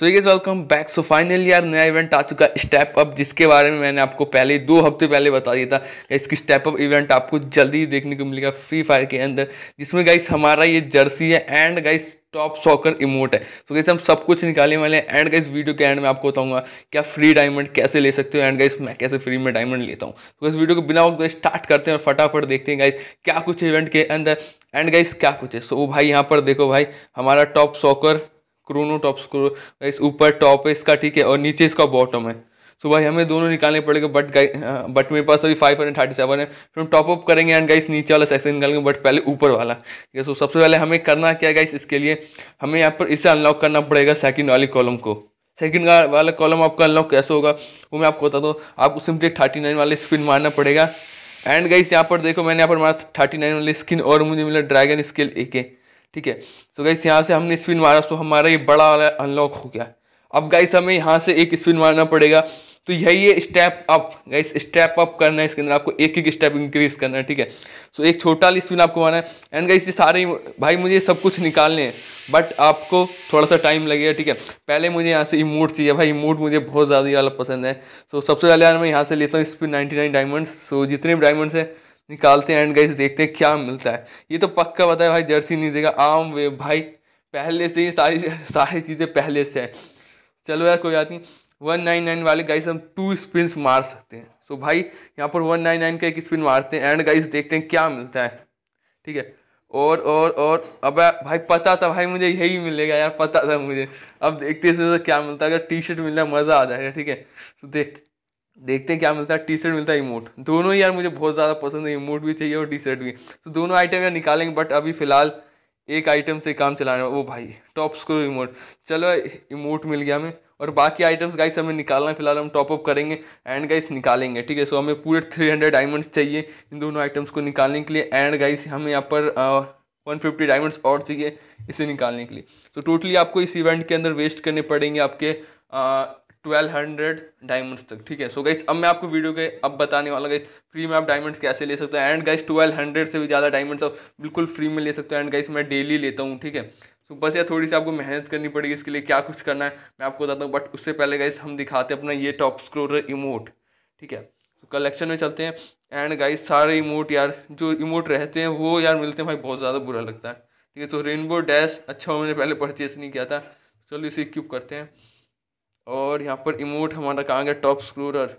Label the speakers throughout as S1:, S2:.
S1: सो ये welcome back so finally यार नया इवेंट आ चुका है स्टेप अप जिसके बारे में मैंने आपको पहले दो हफ्ते पहले बता दिया था इसकी स्टेप अप इवेंट आपको जल्दी ही देखने को मिलेगा फ्री फायर के अंदर जिसमें गाइस हमारा ये जर्सी है and guys top soccer emote है तो so, कैसे हम सब कुछ निकालने वाले हैं एंड गाइस वीडियो के एंड में आपको बताऊंगा क्या फ्री डायमंड कैसे ले सकते हो एंड गाइस मैं कैसे फ्री में डायमंड लेता हूँ तो so, इस वीडियो को बिना वक्त स्टार्ट करते हैं और फटाफट देखते हैं गाइस क्या कुछ इवेंट के अंदर एंड गाइस क्या कुछ है सो so, भाई यहाँ पर देखो भाई हमारा टॉप सॉकर क्रोनो टॉप स्क्रो गाइस ऊपर टॉप है इसका ठीक है और नीचे इसका बॉटम है सो भाई हमें दोनों निकालने पड़ेगा बट गाई बट मेरे पास अभी फाइव हंड्रेड थर्टी सेवन है फिर हम टॉप अप करेंगे एंड गाइस नीचे वाला सेक्शन निकालेंगे बट पहले ऊपर वाला ठीक है सो सबसे पहले हमें करना क्या गाइस इसके लिए हमें यहाँ पर इसे अनलॉक करना पड़ेगा सेकंड वाले कॉलम को सेकंड वाला कॉलम आपका अनलॉक कैसे होगा वो मैं आपको बता दूँ आपको सिम्पली थर्टी नाइन वाले स्पिन मारना पड़ेगा एंड गाइस यहाँ पर देखो मैंने यहाँ पर मारा थर्टी नाइन वाली स्किन और मुझे मिला ड्रैगन स्किल एक है ठीक है सो गाइस यहाँ से हमने स्पिन मारा तो हमारा ये बड़ा वाला अनलॉक हो गया अब गाइस हमें यहाँ से एक स्पिन मारना पड़ेगा तो यही है step up guys step up करना है इसके अंदर आपको एक एक स्टेप इंक्रीज करना है ठीक है सो एक छोटा स्पिन आपको मारना है एंड गाइस ये सारे भाई मुझे सब कुछ निकालने हैं बट आपको थोड़ा सा टाइम लगेगा ठीक है पहले मुझे यहाँ से इमोट चाहिए भाई इमोट मुझे बहुत ज़्यादा वाला पसंद है सो सबसे पहले यार मैं यहाँ से लेता हूँ स्पिन नाइन्टी डायमंड्स सो जितने भी डायमंड्स हैं निकालते हैं एंड गाइस देखते हैं क्या मिलता है ये तो पक्का बताया भाई जर्सी नहीं देगा आम वे भाई पहले से ही सारी सारी चीज़ें पहले से है चलो यार कोई बात नहीं वन नाइन नाइन वाले गाइस हम टू स्पिन मार सकते हैं सो भाई यहाँ पर वन नाइन नाइन का एक स्पिन मारते हैं एंड गाइस देखते हैं क्या मिलता है ठीक है और और और अब भाई पता था भाई मुझे यही मिलेगा यार पता था मुझे अब देखते हैं क्या मिलता है अगर टी शर्ट मिलना मज़ा आ जाएगा ठीक है तो देख देखते हैं क्या मिलता है टी शर्ट मिलता है इमोट दोनों यार मुझे बहुत ज़्यादा पसंद है इमोट भी चाहिए और टी शर्ट भी तो दोनों आइटम यार निकालेंगे बट अभी फ़िलहाल एक आइटम से काम हैं वो भाई टॉप स्क्रो इमोट चलो इमोट मिल गया हमें और बाकी आइटम्स गाइस हमें निकालना है फिलहाल हम टॉप अप करेंगे एंड गाइस निकालेंगे ठीक है सो हमें पूरे थ्री हंड्रेड डायमंड्स चाहिए इन दोनों आइटम्स को निकालने के लिए एंड गाइस हमें यहाँ पर वन फिफ्टी डायमंड्स और चाहिए इसे निकालने के लिए तो टोटली आपको इस इवेंट के अंदर वेस्ट करने पड़ेंगे आपके ट्वेल्व हंड्रेड डायमंड्स तक ठीक है सो so गाइस अब मैं आपको वीडियो के अब बताने वाला गाइस फ्री में आप डायमंड्स कैसे ले सकते हैं एंड गाइस ट्वेल्व हंड्रेड से भी ज़्यादा डायमंड्स आप बिल्कुल फ्री में ले सकते हैं एंड गाइस मैं डेली लेता हूँ ठीक है सो बस यार थोड़ी सी आपको मेहनत करनी पड़ेगी इसके लिए क्या कुछ करना है मैं आपको बताता हूँ बट उससे पहले गाइस हम दिखाते हैं अपना ये टॉप स्क्रोर इमोट ठीक है तो कलेक्शन में चलते हैं एंड गाइस सारे इमोट यार जो इमोट रहते हैं वो यार मिलते हैं भाई बहुत ज़्यादा बुरा लगता है ठीक है सो रेनबो डैश अच्छा मैंने पहले परचेस नहीं किया था चलो इसे इक्विप करते हैं और यहाँ पर इमोट हमारा कहाँ गया top scorer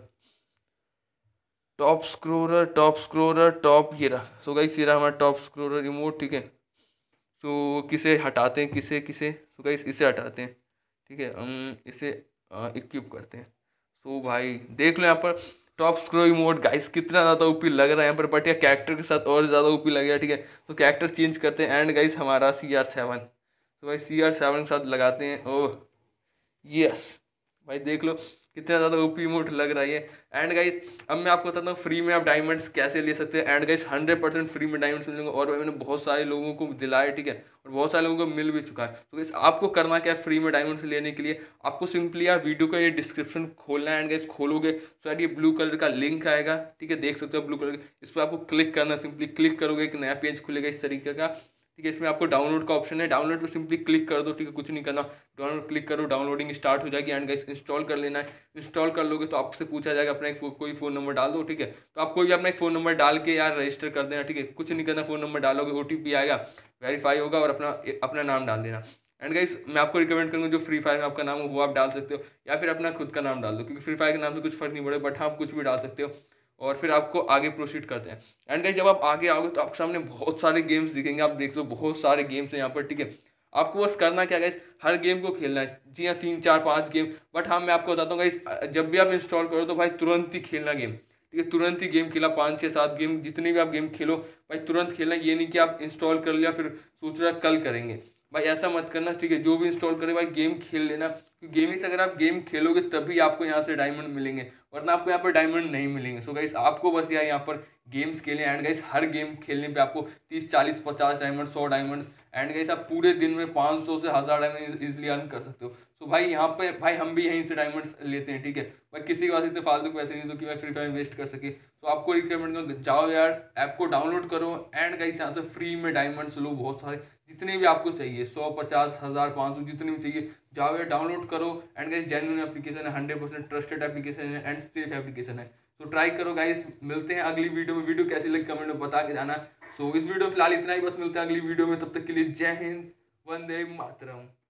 S1: top scorer top scorer top ये रहा सो गई ये रहा हमारा टॉप स्क्रोरर इमोट ठीक है सो किसे हटाते हैं किसे किसे सो गई इसे हटाते हैं ठीक है हम इसे इक्विप करते हैं सो भाई देख लो यहाँ पर टॉप स्क्रो इमोट गाइस कितना ज़्यादा ओपी लग रहा है यहाँ पर बट या कैरेक्टर के साथ और ज़्यादा ओपी लग गया ठीक है तो कैरेक्टर चेंज करते हैं एंड गाइस हमारा सी आर सेवन तो भाई सी आर सेवन के साथ लगाते हैं ओह oh, यस भाई देख लो कितना ज़्यादा ओपी मोड लग रहा है एंड गाइस अब मैं आपको बताता हूँ फ्री में आप डायमंड्स कैसे ले सकते हैं and guys hundred percent free में डायमंड्स मिलेंगे और मैंने बहुत सारे लोगों को दिलाया ठीक है और बहुत सारे लोगों को मिल भी चुका है तो गाइस आपको करना क्या है फ्री में डायमंड्स लेने के लिए आपको सिंपली आप वीडियो का ये डिस्क्रिप्शन खोलना है एंड गाइस खोलोगे तो यार ये ब्लू कलर का लिंक आएगा ठीक है देख सकते हो ब्लू कलर इस पर आपको क्लिक करना सिंपली क्लिक करोगे एक नया पेज खुलेगा इस तरीके का ठीक है इसमें आपको डाउनलोड का ऑप्शन है डाउनलोड पर सिंपली क्लिक कर दो ठीक है कुछ नहीं करना डाउनलोड क्लिक करो डाउनलोडिंग स्टार्ट हो जाएगी एंड गाइस इंस्टॉल कर लेना है इंस्टॉल कर लोगे तो आपसे पूछा जाएगा अपना एक कोई फ़ोन नंबर डाल दो ठीक है तो आप कोई भी अपना एक फ़ोन नंबर डाल के यार रजिस्टर कर देना ठीक है कुछ नहीं करना फ़ोन नंबर डालोगे ओ आएगा वेरीफाई होगा और अपना अपना नाम डाल देना एंड गाइस मैं आपको रिकमेंड करूँगा जो फ्री फायर में आपका नाम हो वो आप डाल सकते हो या फिर अपना खुद का नाम डाल दो क्योंकि फ्री फायर के नाम से कुछ फर्क नहीं पड़ेगा बट हाँ आप कुछ भी डाल सकते हो और फिर आपको आगे प्रोसीड करते हैं एंड गाइस जब आप आगे आओगे तो आपके सामने बहुत सारे गेम्स दिखेंगे आप देख लो बहुत सारे गेम्स हैं यहाँ पर ठीक है आपको बस करना क्या गाइस हर गेम को खेलना है जी हाँ तीन चार पाँच गेम बट हाँ मैं आपको बताता हूँ गाइस जब भी आप इंस्टॉल करो तो भाई तुरंत ही खेलना गेम ठीक है तुरंत ही गेम खेला पाँच छः सात गेम जितने भी आप गेम खेलो भाई तुरंत खेलना ये नहीं कि आप इंस्टॉल कर लिया फिर सोच रहा कल करेंगे भाई ऐसा मत करना ठीक है जो भी इंस्टॉल करे भाई गेम खेल लेना गेमिंग से अगर आप गेम खेलोगे तभी आपको यहाँ से डायमंड मिलेंगे वरना आपको यहाँ पर डायमंड नहीं मिलेंगे सो गाइस आपको बस यार यहाँ पर गेम्स खेलें एंड गाइस हर गेम खेलने पे आपको तीस चालीस पचास डायमंड सौ डायमंड्स एंड गाइस आप पूरे दिन में 500 से हज़ार डायमंड इजिली अर्न कर सकते हो सो so भाई यहाँ पे भाई हम भी यहीं से डायमंड्स लेते हैं ठीक है भाई किसी के पास इतने फालतू पैसे नहीं तो कि मैं फ्री टाइम वेस्ट कर सके तो आपको रिकमेंड करूँ जाओ यार ऐप को डाउनलोड करो एंड गई यहाँ से फ्री में डायमंड्स लो बहुत सारे जितने भी आपको चाहिए सौ पचास हज़ार पाँच सौ जितने भी चाहिए जाओ यार डाउनलोड करो एंड गाइस जेनुअन एप्लीकेशन है हंड्रेड परसेंट ट्रस्टेड एप्लीकेशन है एंड सेफ एप्लीकेशन है तो ट्राई करो गाइस मिलते हैं अगली वीडियो में वीडियो कैसी लगी कमेंट में बता के जाना सो so, इस वीडियो में फिलहाल इतना ही बस मिलते हैं अगली वीडियो में तब तक के लिए जय हिंद वंदे मातरम